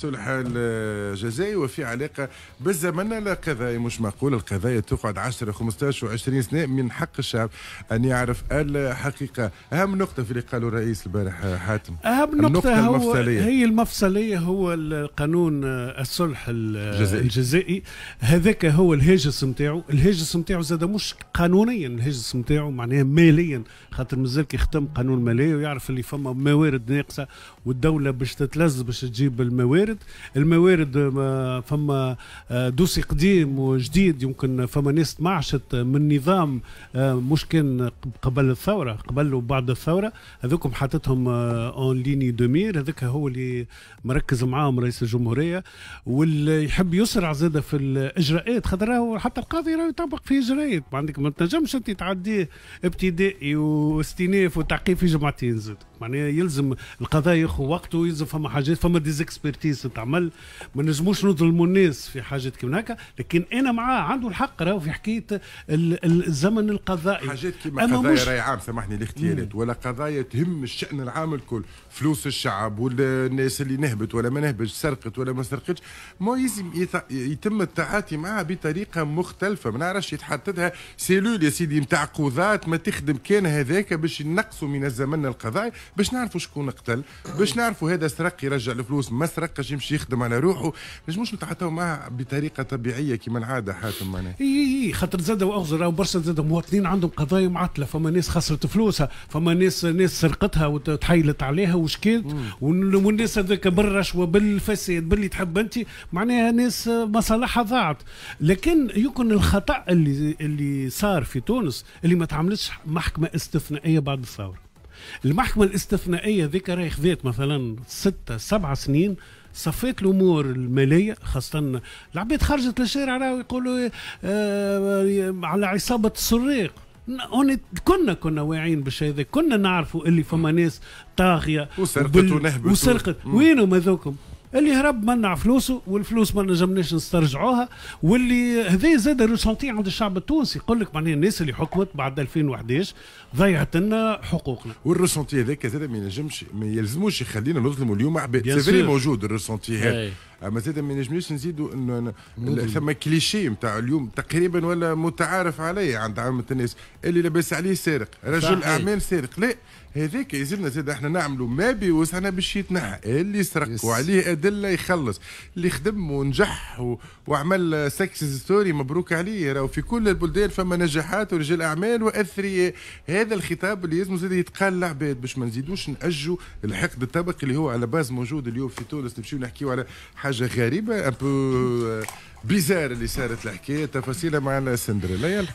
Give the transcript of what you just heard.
صلح الجزائي وفي علاقه بالزمن لا قضايا مش معقول القضايا تقعد 10 15 و20 سنه من حق الشعب ان يعرف الحقيقه اهم نقطه في اللي قاله الرئيس البارح حاتم اهم نقطه, هو المفصلية. هي المفصليه هو القانون الصلح الجزائي, الجزائي. هذاك هو الهاجس نتاعو الهاجس نتاعو زاد مش قانونيا الهاجس نتاعو معناها ماليا خاطر مازال كي قانون مالي ويعرف اللي فما موارد ناقصه والدوله باش تتلز باش تجيب الموارد الموارد الموارد آه، فما آه، دوسي قديم وجديد يمكن فما ناس معشت من نظام آه، مش كان قبل الثوره قبل وبعد الثوره هذوكم حاطتهم اون ليني دومير هذاك هو اللي مركز معاهم رئيس الجمهوريه واللي يحب يسرع زاد في الاجراءات خاطر حتى القاضي راه يطبق في اجراءات ما عندك ما تنجمش انت تعديه ابتدائي واستئناف وتعقيب في جمعتين زاد معناها يلزم القضاء ياخذ وقته ويلزم فما حاجات فما ديزكسبرتيز الناس تعمل ما نجموش نظلموا الناس في حاجات كيما هكا لكن انا معاه عنده الحق راهو في حكايه الزمن القضائي حاجات كيما قضايا مش... راي عام سامحني الاغتيالات ولا قضايا تهم الشان العام الكل فلوس الشعب والناس اللي نهبت ولا ما نهبتش سرقت ولا ما سرقتش ما يت... يتم التعاطي معها بطريقه مختلفه ما نعرفش يتحددها سيلول يا سيدي نتاع قضاة ما تخدم كان هذاك باش ينقصوا من الزمن القضائي باش نعرفوا شكون قتل باش نعرفوا هذا سرق يرجع الفلوس ما سرقش باش يمشي يخدم على روحه باش مش نتعاطاو معاه بطريقه طبيعيه كما العاده حاتم معناها اي اي خاطر زاد واغزر برشا زاد مواطنين عندهم قضايا معطله فما ناس خسرت فلوسها فما ناس ناس سرقتها وتحايلت عليها وشكيت والناس هذاك بالرشوه بالفساد باللي تحب انت معناها ناس مصالحها ضاعت لكن يكون الخطا اللي اللي صار في تونس اللي ما تعملتش محكمه استثنائيه بعد الثوره المحكمة الاستثنائية ذيك راهي خذات مثلا ستة سبعة سنين صفيت الامور الماليه خاصه العباد خرجت للشارع راهو يقولوا آه، آه، على عصابه السراق كنا كنا واعيين باش هذا كنا نعرفوا اللي فما ناس طاغيه وسرقت ونهبت وسرقت وينهم هذوكم اللي هرب منع فلوسه والفلوس ما نجمناش نسترجعوها واللي هذا زاد ريسونتي عند الشعب التونسي يقول لك معناها الناس اللي حكمت بعد 2011 ضيعت لنا حقوقنا والريسونتي هذاك زاد ما ينجمش ما يلزموش يخلينا نظلموا اليوم عباد سي موجود الريسونتي هذا اما زاد ما ينجموش نزيدوا انه ثم كليشي نتاع اليوم تقريبا ولا متعارف عليه عند عامه الناس اللي لاباس عليه سارق رجل اعمال سارق لا هذاك يزيدنا زاد احنا نعملوا ما بوسعنا باش يتنحى اللي سرق وعليه دله يخلص اللي خدم ونجح و... وعمل سكسس ستوري مبروك عليه راهو في كل البلدان فما نجاحات ورجال اعمال واثرياء هذا الخطاب اللي لازم زاد يتقال للعباد باش ما نزيدوش نأجوا الحقد الطبقي اللي هو على باز موجود اليوم في تونس نمشيو نحكيو على حاجه غريبه ان بو بيزار اللي صارت الحكايه تفاصيلها معنا سندريلا يلا